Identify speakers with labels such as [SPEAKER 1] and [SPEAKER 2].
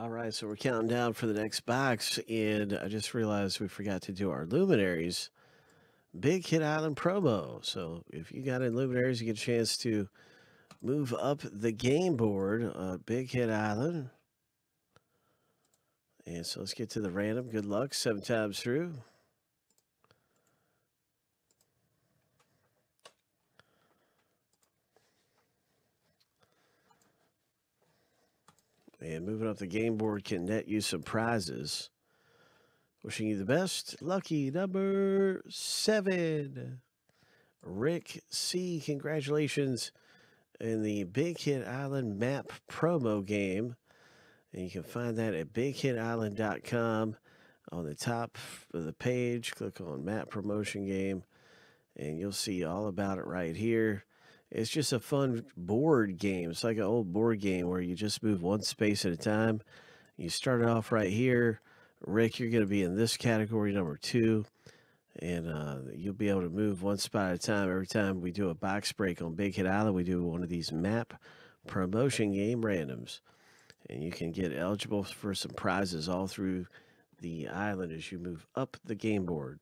[SPEAKER 1] All right, so we're counting down for the next box, and I just realized we forgot to do our luminaries. Big Kid Island promo. So if you got in luminaries, you get a chance to move up the game board. Uh, Big Kid Island. And so let's get to the random. Good luck. Seven times through. And Moving up the game board can net you some prizes. Wishing you the best. Lucky number seven. Rick C. Congratulations in the Big Hit Island map promo game. And you can find that at bighitisland.com. On the top of the page, click on map promotion game, and you'll see all about it right here it's just a fun board game. It's like an old board game where you just move one space at a time. You start it off right here. Rick, you're going to be in this category, number two. And uh, you'll be able to move one spot at a time. Every time we do a box break on Big Hit Island, we do one of these map promotion game randoms. And you can get eligible for some prizes all through the island as you move up the game board.